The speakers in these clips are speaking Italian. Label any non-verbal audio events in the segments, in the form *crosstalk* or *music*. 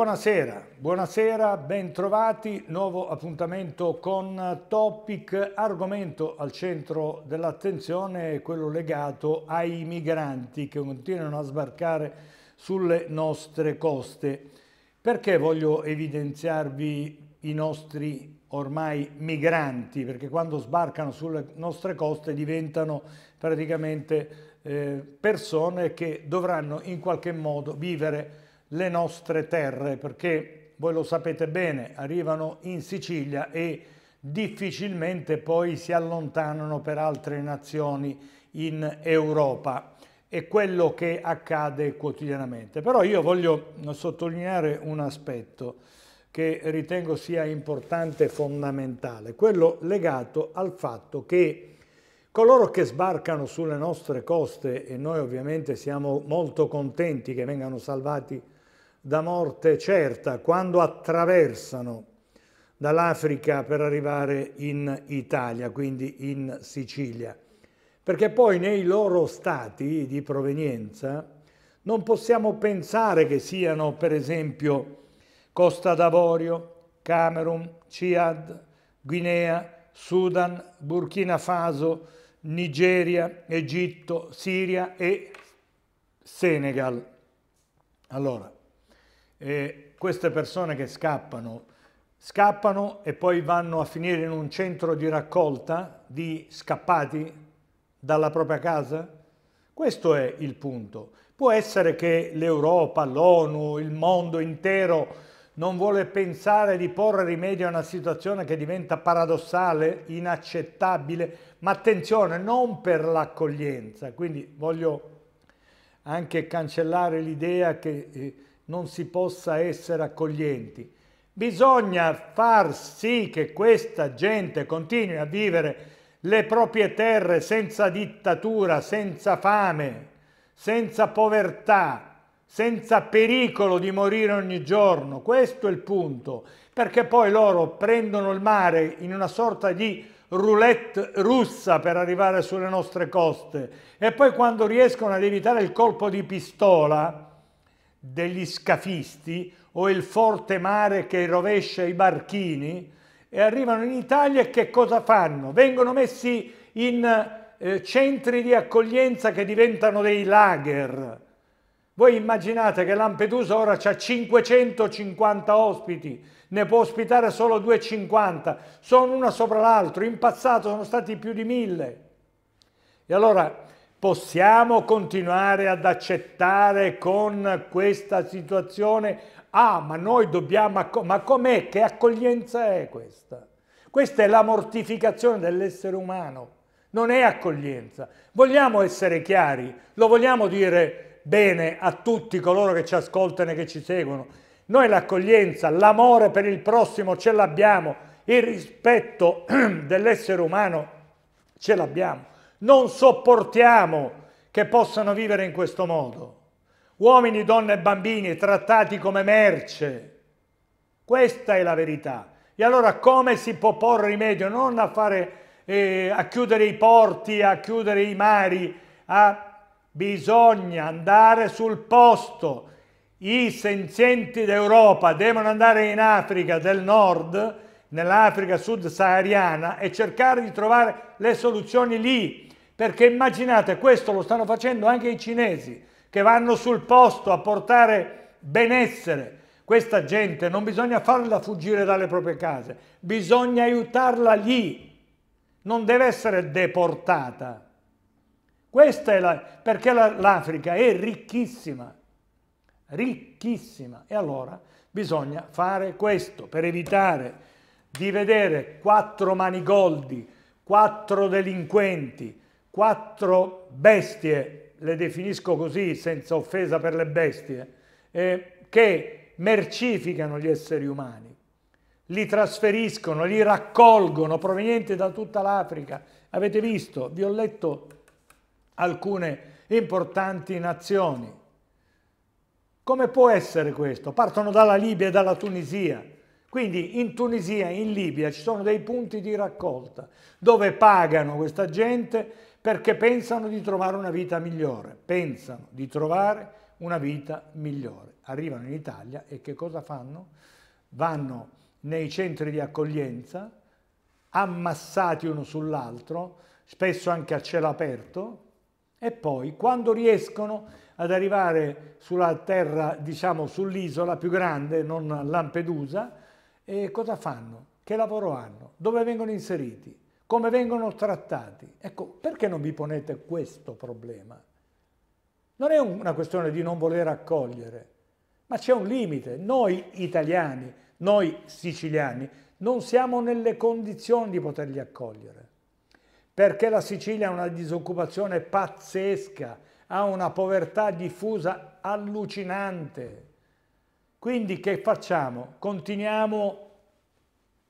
Buonasera, buonasera, bentrovati, nuovo appuntamento con Topic, argomento al centro dell'attenzione è quello legato ai migranti che continuano a sbarcare sulle nostre coste. Perché voglio evidenziarvi i nostri ormai migranti? Perché quando sbarcano sulle nostre coste diventano praticamente eh, persone che dovranno in qualche modo vivere le nostre terre, perché voi lo sapete bene, arrivano in Sicilia e difficilmente poi si allontanano per altre nazioni in Europa. È quello che accade quotidianamente. Però io voglio sottolineare un aspetto che ritengo sia importante e fondamentale, quello legato al fatto che coloro che sbarcano sulle nostre coste, e noi ovviamente siamo molto contenti che vengano salvati da morte certa quando attraversano dall'Africa per arrivare in Italia, quindi in Sicilia, perché poi nei loro stati di provenienza non possiamo pensare che siano per esempio Costa d'Avorio, Camerun, Ciad, Guinea, Sudan, Burkina Faso, Nigeria, Egitto, Siria e Senegal. Allora, e queste persone che scappano, scappano e poi vanno a finire in un centro di raccolta di scappati dalla propria casa? Questo è il punto. Può essere che l'Europa, l'ONU, il mondo intero non vuole pensare di porre rimedio a una situazione che diventa paradossale, inaccettabile, ma attenzione, non per l'accoglienza. Quindi voglio anche cancellare l'idea che eh, non si possa essere accoglienti. Bisogna far sì che questa gente continui a vivere le proprie terre senza dittatura, senza fame, senza povertà, senza pericolo di morire ogni giorno. Questo è il punto, perché poi loro prendono il mare in una sorta di roulette russa per arrivare sulle nostre coste e poi quando riescono ad evitare il colpo di pistola degli scafisti o il forte mare che rovescia i barchini e arrivano in Italia e che cosa fanno? Vengono messi in eh, centri di accoglienza che diventano dei lager. Voi immaginate che Lampedusa ora ha 550 ospiti, ne può ospitare solo 250, sono una sopra l'altro, in passato sono stati più di mille. E allora Possiamo continuare ad accettare con questa situazione? Ah, ma noi dobbiamo... Ma com'è? Che accoglienza è questa? Questa è la mortificazione dell'essere umano, non è accoglienza. Vogliamo essere chiari, lo vogliamo dire bene a tutti coloro che ci ascoltano e che ci seguono. Noi l'accoglienza, l'amore per il prossimo ce l'abbiamo, il rispetto *clears throat* dell'essere umano ce l'abbiamo. Non sopportiamo che possano vivere in questo modo. Uomini, donne e bambini trattati come merce. Questa è la verità. E allora come si può porre rimedio? Non a, fare, eh, a chiudere i porti, a chiudere i mari, a... bisogna andare sul posto. I senzienti d'Europa devono andare in Africa del Nord, nell'Africa sud sahariana, e cercare di trovare le soluzioni lì perché immaginate, questo lo stanno facendo anche i cinesi, che vanno sul posto a portare benessere. Questa gente non bisogna farla fuggire dalle proprie case, bisogna aiutarla lì, non deve essere deportata. Questa è la... perché l'Africa è ricchissima, ricchissima. E allora bisogna fare questo per evitare di vedere quattro manigoldi, quattro delinquenti, quattro bestie, le definisco così senza offesa per le bestie, eh, che mercificano gli esseri umani, li trasferiscono, li raccolgono provenienti da tutta l'Africa. Avete visto, vi ho letto alcune importanti nazioni. Come può essere questo? Partono dalla Libia e dalla Tunisia quindi in Tunisia, in Libia ci sono dei punti di raccolta dove pagano questa gente perché pensano di trovare una vita migliore, pensano di trovare una vita migliore. Arrivano in Italia e che cosa fanno? Vanno nei centri di accoglienza, ammassati uno sull'altro, spesso anche a cielo aperto, e poi quando riescono ad arrivare sulla terra, diciamo sull'isola più grande, non Lampedusa, eh, cosa fanno, che lavoro hanno, dove vengono inseriti, come vengono trattati. Ecco, perché non vi ponete questo problema? Non è una questione di non voler accogliere, ma c'è un limite. Noi italiani, noi siciliani, non siamo nelle condizioni di poterli accogliere, perché la Sicilia ha una disoccupazione pazzesca, ha una povertà diffusa allucinante quindi che facciamo? Continuiamo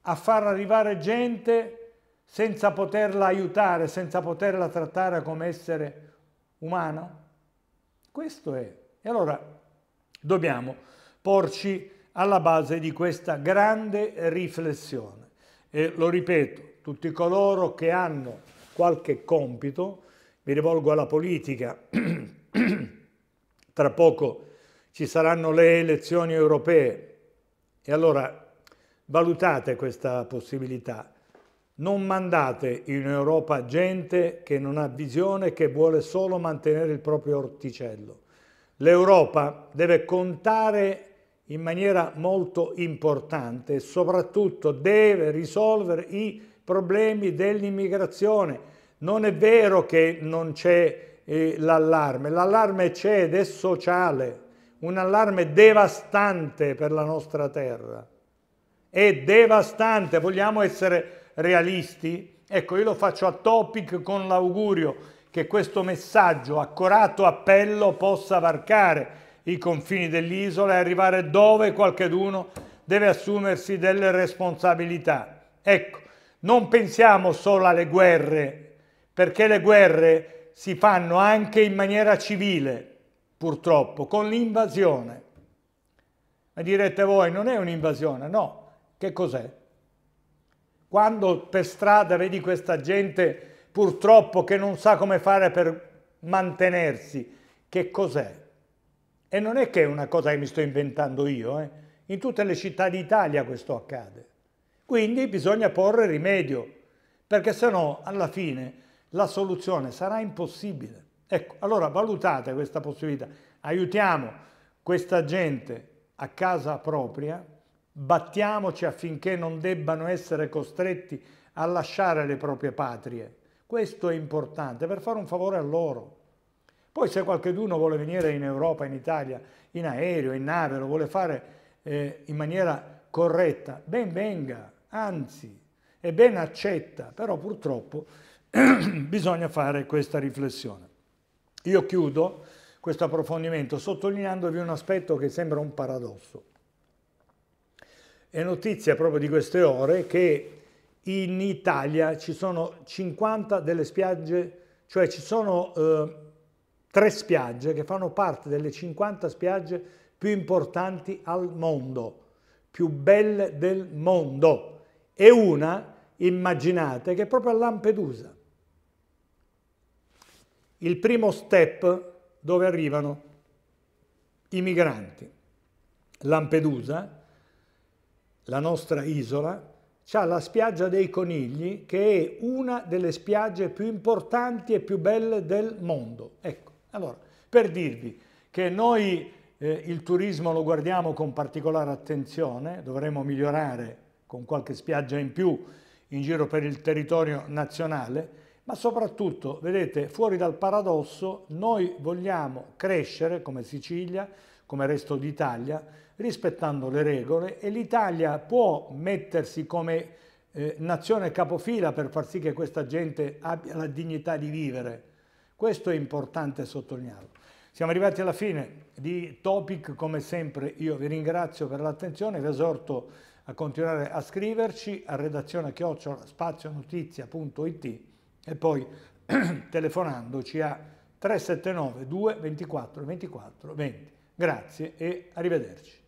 a far arrivare gente senza poterla aiutare, senza poterla trattare come essere umano? Questo è. E allora dobbiamo porci alla base di questa grande riflessione. E lo ripeto, tutti coloro che hanno qualche compito, mi rivolgo alla politica, *clears throat* tra poco ci saranno le elezioni europee. E allora valutate questa possibilità. Non mandate in Europa gente che non ha visione, che vuole solo mantenere il proprio orticello. L'Europa deve contare in maniera molto importante e soprattutto deve risolvere i problemi dell'immigrazione. Non è vero che non c'è eh, l'allarme, l'allarme c'è ed è sociale, un allarme devastante per la nostra terra. È devastante, vogliamo essere realisti? Ecco, io lo faccio a topic con l'augurio che questo messaggio, accorato appello, possa varcare i confini dell'isola e arrivare dove qualcheduno deve assumersi delle responsabilità. Ecco, non pensiamo solo alle guerre, perché le guerre si fanno anche in maniera civile, purtroppo, con l'invasione. Ma direte voi, non è un'invasione, no. Che cos'è? Quando per strada vedi questa gente purtroppo che non sa come fare per mantenersi, che cos'è? E non è che è una cosa che mi sto inventando io, eh? in tutte le città d'Italia questo accade. Quindi bisogna porre rimedio, perché se no alla fine la soluzione sarà impossibile. Ecco, allora valutate questa possibilità, aiutiamo questa gente a casa propria, battiamoci affinché non debbano essere costretti a lasciare le proprie patrie. Questo è importante per fare un favore a loro. Poi se qualcuno vuole venire in Europa, in Italia, in aereo, in nave, lo vuole fare eh, in maniera corretta, ben venga, anzi, e ben accetta, però purtroppo *clears throat* bisogna fare questa riflessione. Io chiudo questo approfondimento sottolineandovi un aspetto che sembra un paradosso. È notizia proprio di queste ore che in Italia ci sono 50 delle spiagge, cioè ci sono eh, tre spiagge che fanno parte delle 50 spiagge più importanti al mondo, più belle del mondo. E una, immaginate, che è proprio a Lampedusa il primo step dove arrivano i migranti. Lampedusa, la nostra isola, ha la spiaggia dei conigli che è una delle spiagge più importanti e più belle del mondo. Ecco, allora, per dirvi che noi eh, il turismo lo guardiamo con particolare attenzione, dovremmo migliorare con qualche spiaggia in più in giro per il territorio nazionale, ma soprattutto, vedete, fuori dal paradosso, noi vogliamo crescere come Sicilia, come resto d'Italia, rispettando le regole e l'Italia può mettersi come eh, nazione capofila per far sì che questa gente abbia la dignità di vivere. Questo è importante sottolinearlo. Siamo arrivati alla fine di Topic, come sempre io vi ringrazio per l'attenzione, vi esorto a continuare a scriverci a redazione chiocciolaspazionotizia.it e poi *clears throat* telefonando ci a 379 2 24 24 20. Grazie e arrivederci.